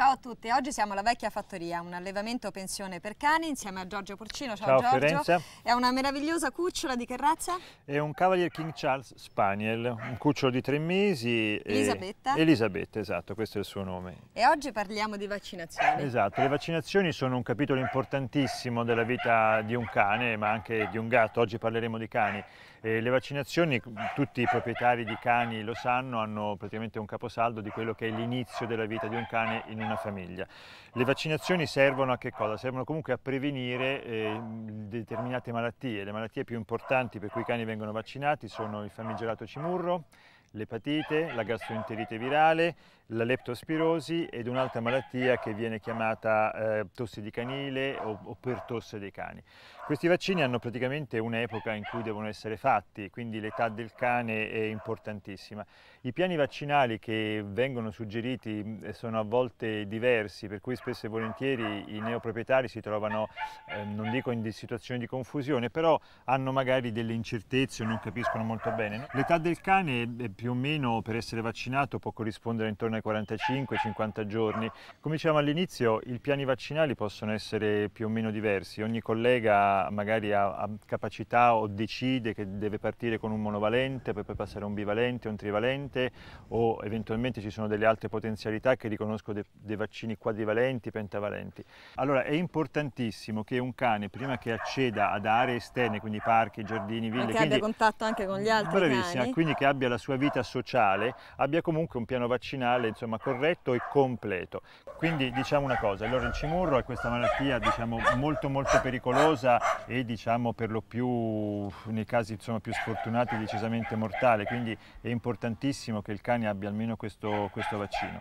Ciao a tutti, oggi siamo alla Vecchia Fattoria, un allevamento pensione per cani insieme a Giorgio Porcino. Ciao, Ciao Giorgio. Fiorenza. È una meravigliosa cucciola di che razza? È un Cavalier King Charles Spaniel, un cucciolo di tre mesi. Elisabetta? E... Elisabetta, esatto, questo è il suo nome. E oggi parliamo di vaccinazioni. Esatto, le vaccinazioni sono un capitolo importantissimo della vita di un cane, ma anche di un gatto. Oggi parleremo di cani. E le vaccinazioni, tutti i proprietari di cani lo sanno, hanno praticamente un caposaldo di quello che è l'inizio della vita di un cane in un una famiglia. Le vaccinazioni servono a che cosa? Servono comunque a prevenire eh, determinate malattie. Le malattie più importanti per cui i cani vengono vaccinati sono il famigerato cimurro, l'epatite, la gastroenterite virale, la leptospirosi ed un'altra malattia che viene chiamata eh, tosse di canile o, o per tosse dei cani. Questi vaccini hanno praticamente un'epoca in cui devono essere fatti, quindi l'età del cane è importantissima. I piani vaccinali che vengono suggeriti eh, sono a volte diversi, per cui spesso e volentieri i neoproprietari si trovano, eh, non dico in situazioni di confusione, però hanno magari delle incertezze o non capiscono molto bene. L'età del cane è più o meno per essere vaccinato può corrispondere intorno ai 45-50 giorni. Come dicevamo all'inizio, i piani vaccinali possono essere più o meno diversi. Ogni collega magari ha, ha capacità o decide che deve partire con un monovalente, poi, poi passare a un bivalente, un trivalente o eventualmente ci sono delle altre potenzialità che riconoscono dei vaccini quadrivalenti, pentavalenti. Allora è importantissimo che un cane prima che acceda ad aree esterne, quindi parchi, giardini, ville... Ma che abbia contatto anche con gli altri bravissima, cani. quindi che abbia la sua vita vita sociale abbia comunque un piano vaccinale insomma, corretto e completo. Quindi diciamo una cosa, allora il cimurro è questa malattia diciamo, molto molto pericolosa e diciamo, per lo più, nei casi insomma, più sfortunati, decisamente mortale, quindi è importantissimo che il cane abbia almeno questo, questo vaccino.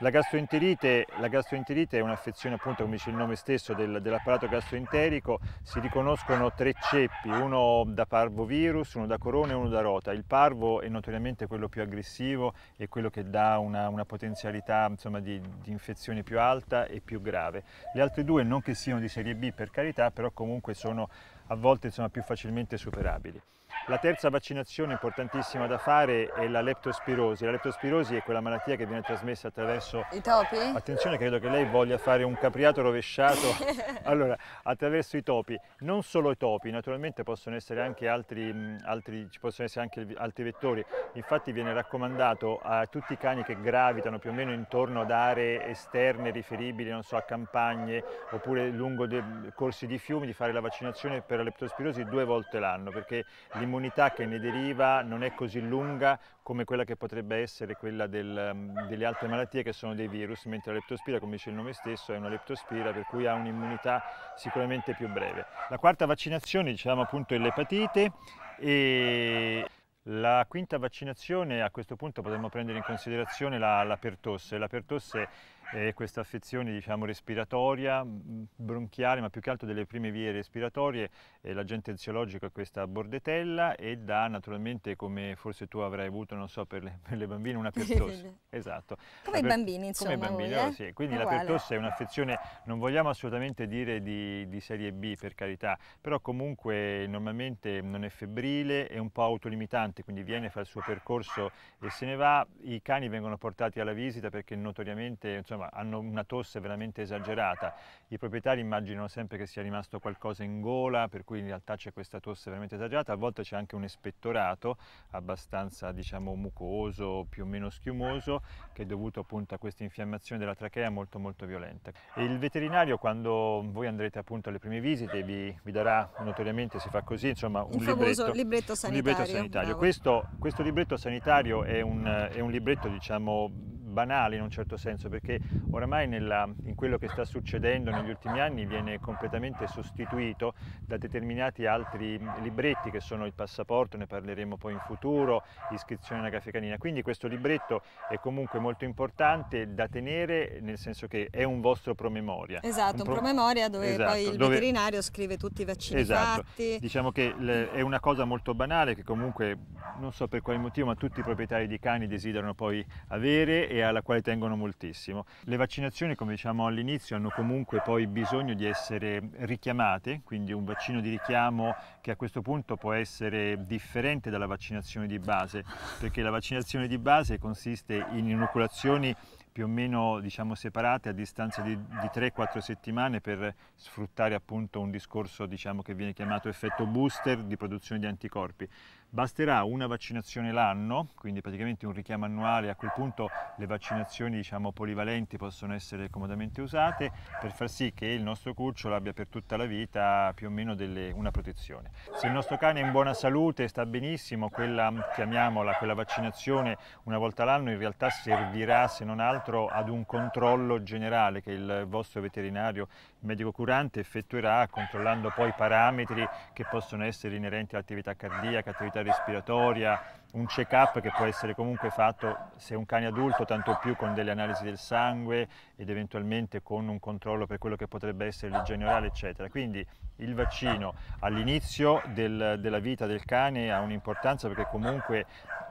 La gastroenterite, la gastroenterite, è un'affezione, appunto, come dice il nome stesso, del, dell'apparato gastroenterico. Si riconoscono tre ceppi, uno da parvovirus, uno da corona e uno da rota. Il parvo è notoriamente quello più aggressivo e quello che dà una, una potenzialità insomma, di, di, infezione più alta e più grave. Le altre due, non che siano di serie B per carità, però comunque sono a volte insomma, più facilmente superabili. La terza vaccinazione importantissima da fare è la leptospirosi. La leptospirosi è quella malattia che viene trasmessa attraverso... I topi? Attenzione, credo che lei voglia fare un capriato rovesciato. allora, attraverso i topi. Non solo i topi, naturalmente possono essere anche altri, mm, altri, ci possono essere anche altri vettori. Infatti viene raccomandato a tutti i cani che gravitano più o meno intorno ad aree esterne riferibili, non so, a campagne oppure lungo corsi di fiumi, di fare la vaccinazione per la leptospirosi due volte l'anno, perché l'immunità l'immunità che ne deriva non è così lunga come quella che potrebbe essere quella del, mm, delle altre malattie che sono dei virus, mentre la leptospira, come dice il nome stesso, è una leptospira per cui ha un'immunità sicuramente più breve. La quarta vaccinazione, diciamo appunto, è l'epatite e la quinta vaccinazione a questo punto potremmo prendere in considerazione la, la pertosse. La pertosse e questa affezione diciamo, respiratoria, bronchiale, ma più che altro delle prime vie respiratorie, eh, l'agente eziologico è questa bordetella e dà naturalmente, come forse tu avrai avuto, non so, per le, per le bambine, una pertosse. esatto. Come per, i bambini, insomma. Come i bambini, lui, eh? sì. Quindi Uguale. la pertosse è un'affezione, non vogliamo assolutamente dire di, di serie B, per carità, però comunque normalmente non è febbrile, è un po' autolimitante, quindi viene, fa il suo percorso e se ne va. I cani vengono portati alla visita perché notoriamente, insomma, insomma, hanno una tosse veramente esagerata. I proprietari immaginano sempre che sia rimasto qualcosa in gola, per cui in realtà c'è questa tosse veramente esagerata. A volte c'è anche un espettorato abbastanza, diciamo, mucoso, più o meno schiumoso, che è dovuto appunto a questa infiammazione della trachea molto molto violenta. E il veterinario quando voi andrete appunto alle prime visite vi, vi darà notoriamente, si fa così, insomma, un libretto, libretto, sanitario. Un libretto sanitario. Questo, questo libretto sanitario è un, è un libretto, diciamo, banale in un certo senso, perché oramai nella, in quello che sta succedendo negli ultimi anni viene completamente sostituito da determinati altri libretti che sono il passaporto, ne parleremo poi in futuro, iscrizione alla caffè canina. Quindi questo libretto è comunque molto importante da tenere, nel senso che è un vostro promemoria. Esatto, un, pro un promemoria dove esatto, poi il dove... veterinario scrive tutti i vaccini esatto. Fatti. Diciamo che è una cosa molto banale che comunque non so per quale motivo, ma tutti i proprietari di cani desiderano poi avere e alla quale tengono moltissimo. Le vaccinazioni, come diciamo all'inizio, hanno comunque poi bisogno di essere richiamate, quindi un vaccino di richiamo che a questo punto può essere differente dalla vaccinazione di base, perché la vaccinazione di base consiste in inoculazioni più o meno diciamo, separate a distanza di, di 3-4 settimane per sfruttare appunto un discorso diciamo, che viene chiamato effetto booster di produzione di anticorpi. Basterà una vaccinazione l'anno, quindi praticamente un richiamo annuale, a quel punto le vaccinazioni diciamo, polivalenti possono essere comodamente usate per far sì che il nostro cucciolo abbia per tutta la vita più o meno delle, una protezione. Se il nostro cane è in buona salute, e sta benissimo, quella, chiamiamola, quella vaccinazione una volta l'anno in realtà servirà se non altro dentro ad un controllo generale che il vostro veterinario medico curante effettuerà controllando poi parametri che possono essere inerenti all'attività cardiaca, attività respiratoria, un check-up che può essere comunque fatto se un cane adulto, tanto più con delle analisi del sangue ed eventualmente con un controllo per quello che potrebbe essere l'igiene orale, eccetera. Quindi il vaccino all'inizio del, della vita del cane ha un'importanza perché comunque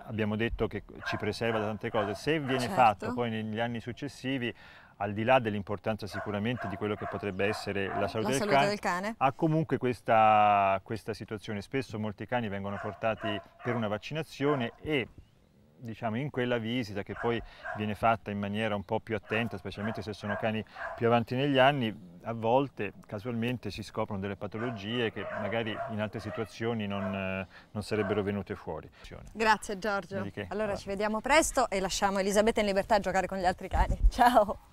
abbiamo detto che ci preserva da tante cose, se ah, viene certo. fatto poi negli anni successivi al di là dell'importanza sicuramente di quello che potrebbe essere la salute, la salute del, cane, del, cane, ha comunque questa, questa situazione. Spesso molti cani vengono portati per una vaccinazione e diciamo, in quella visita che poi viene fatta in maniera un po' più attenta, specialmente se sono cani più avanti negli anni, a volte casualmente si scoprono delle patologie che magari in altre situazioni non, eh, non sarebbero venute fuori. Grazie Giorgio. Allora, allora ci vediamo presto e lasciamo Elisabetta in libertà a giocare con gli altri cani. Ciao!